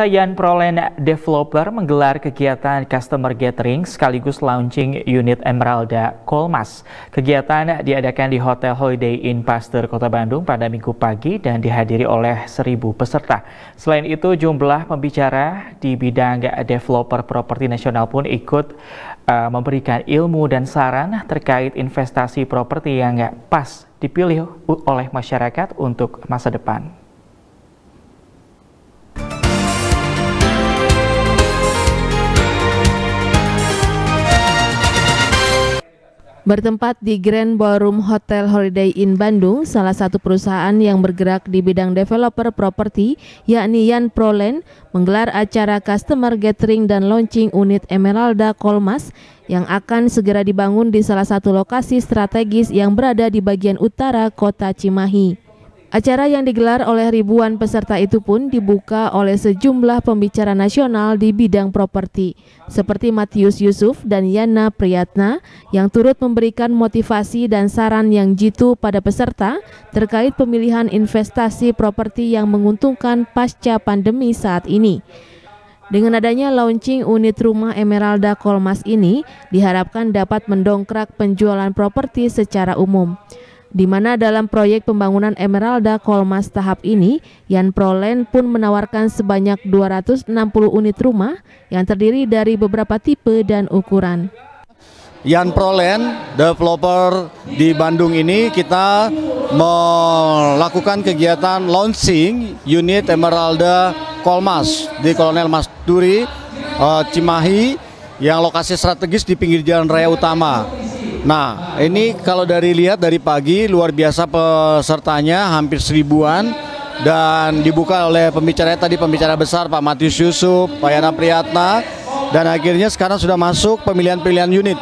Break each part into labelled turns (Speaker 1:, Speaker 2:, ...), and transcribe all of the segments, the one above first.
Speaker 1: Pemirsa Yan Prolen Developer menggelar kegiatan customer gathering sekaligus launching unit Emeralda Kolmas. Kegiatan diadakan di Hotel Holiday Inn Pasteur Kota Bandung pada minggu pagi dan dihadiri oleh seribu peserta. Selain itu jumlah pembicara di bidang developer properti nasional pun ikut uh, memberikan ilmu dan saran terkait investasi properti yang pas dipilih oleh masyarakat untuk masa depan.
Speaker 2: Bertempat di Grand Ballroom Hotel Holiday Inn Bandung, salah satu perusahaan yang bergerak di bidang developer properti, yakni Yan Prolen, menggelar acara customer gathering dan launching unit Emeralda Kolmas yang akan segera dibangun di salah satu lokasi strategis yang berada di bagian utara kota Cimahi. Acara yang digelar oleh ribuan peserta itu pun dibuka oleh sejumlah pembicara nasional di bidang properti, seperti Matius Yusuf dan Yana Priyatna yang turut memberikan motivasi dan saran yang jitu pada peserta terkait pemilihan investasi properti yang menguntungkan pasca pandemi saat ini. Dengan adanya launching unit rumah Emeralda Kolmas ini, diharapkan dapat mendongkrak penjualan properti secara umum di mana dalam proyek pembangunan Emeralda Kolmas tahap ini, Yan Prolen pun menawarkan sebanyak 260 unit rumah yang terdiri dari beberapa tipe dan ukuran.
Speaker 3: Yan Prolen, developer di Bandung ini kita melakukan kegiatan launching unit Emeralda Kolmas di Kolonel Mas Duri, eh, Cimahi, yang lokasi strategis di pinggir jalan raya utama. Nah, ini kalau dari lihat dari pagi luar biasa pesertanya hampir seribuan dan dibuka oleh pembicara tadi pembicara besar Pak Matius Yusuf, Pak Yana Priyatna dan akhirnya sekarang sudah masuk pemilihan-pemilihan unit.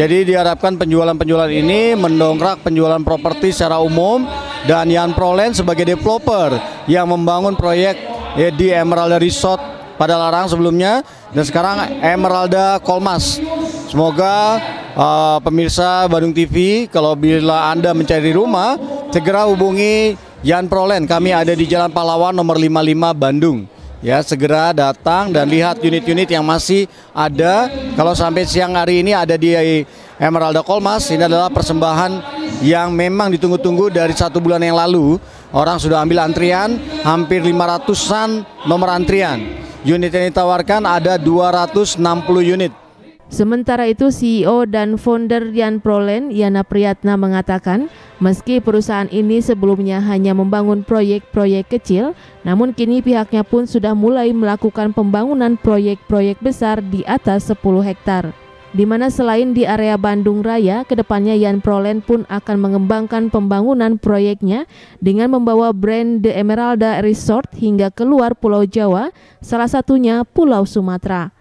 Speaker 3: Jadi diharapkan penjualan-penjualan ini mendongkrak penjualan properti secara umum dan Yan Prolen sebagai developer yang membangun proyek eh, di Emerald Resort pada larang sebelumnya dan sekarang Emeralda Kolmas. Semoga uh, pemirsa Bandung TV, kalau bila Anda mencari rumah, segera hubungi Yan Prolen. Kami ada di Jalan Pahlawan nomor 55 Bandung. Ya, segera datang dan lihat unit-unit yang masih ada. Kalau sampai siang hari ini ada di Emeralda Kolmas. Ini adalah persembahan yang memang ditunggu-tunggu dari satu bulan yang lalu. Orang sudah ambil antrian, hampir 500-an nomor antrian. Unit yang ditawarkan ada 260 unit.
Speaker 2: Sementara itu, CEO dan founder Yan Prolen, Yana Priyatna mengatakan, meski perusahaan ini sebelumnya hanya membangun proyek-proyek kecil, namun kini pihaknya pun sudah mulai melakukan pembangunan proyek-proyek besar di atas 10 hektar. Di mana selain di area Bandung Raya, kedepannya Yan Prolen pun akan mengembangkan pembangunan proyeknya dengan membawa brand The Emeralda Resort hingga keluar Pulau Jawa, salah satunya Pulau Sumatera.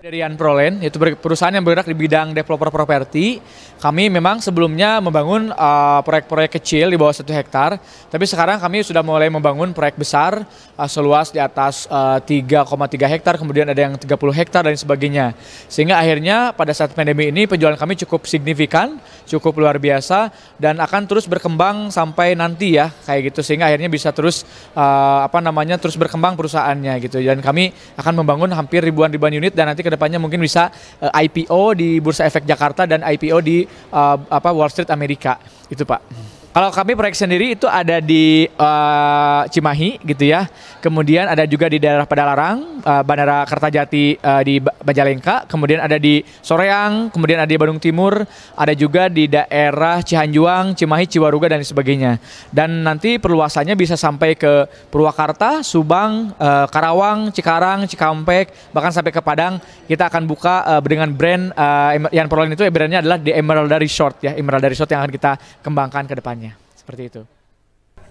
Speaker 1: Dari Anprolen, yaitu perusahaan yang bergerak di bidang developer properti, kami memang sebelumnya membangun uh, proyek-proyek uh, kecil di bawah satu hektar, tapi sekarang kami sudah mulai membangun proyek besar uh, seluas di atas 3,3 uh, hektar, kemudian ada yang 30 hektar dan sebagainya. Sehingga akhirnya pada saat pandemi ini penjualan kami cukup signifikan, cukup luar biasa dan akan terus berkembang sampai nanti ya kayak gitu sehingga akhirnya bisa terus uh, apa namanya terus berkembang perusahaannya gitu dan kami akan membangun hampir ribuan-ribuan unit dan nanti kedepannya mungkin bisa uh, eh, IPO di Bursa Efek Jakarta dan IPO di uh, apa Wall Street Amerika itu Pak. Kalau kami proyek sendiri itu ada di uh, Cimahi gitu ya. Kemudian ada juga di daerah Padalarang, uh, Bandara Kertajati uh, di Majalengka, kemudian ada di Soreang, kemudian ada di Bandung Timur, ada juga di daerah Cihanjuang, Cimahi, Ciwaruga dan sebagainya. Dan nanti perluasannya bisa sampai ke Purwakarta, Subang, uh, Karawang, Cikarang, Cikampek, bahkan sampai ke Padang. Kita akan buka uh, dengan brand uh, yang perlu itu brandnya adalah di Emerald Resort ya, Emerald Resort yang akan kita kembangkan ke depannya. Seperti itu.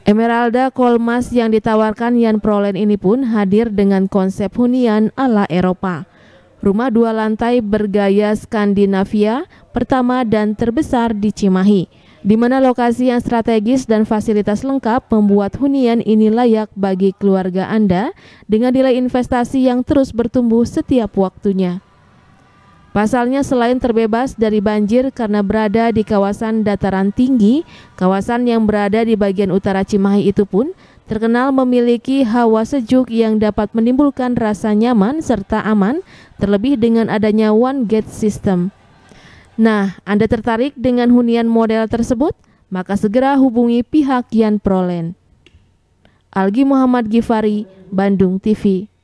Speaker 2: Emeralda Kolmas yang ditawarkan Yan Prolen ini pun hadir dengan konsep hunian ala Eropa. Rumah dua lantai bergaya Skandinavia pertama dan terbesar di Cimahi, di mana lokasi yang strategis dan fasilitas lengkap membuat hunian ini layak bagi keluarga Anda dengan nilai investasi yang terus bertumbuh setiap waktunya. Pasalnya selain terbebas dari banjir karena berada di kawasan dataran tinggi, kawasan yang berada di bagian utara Cimahi itu pun terkenal memiliki hawa sejuk yang dapat menimbulkan rasa nyaman serta aman, terlebih dengan adanya one gate system. Nah, Anda tertarik dengan hunian model tersebut? Maka segera hubungi pihak Yan Prolen. Algi Muhammad Gifari, Bandung TV.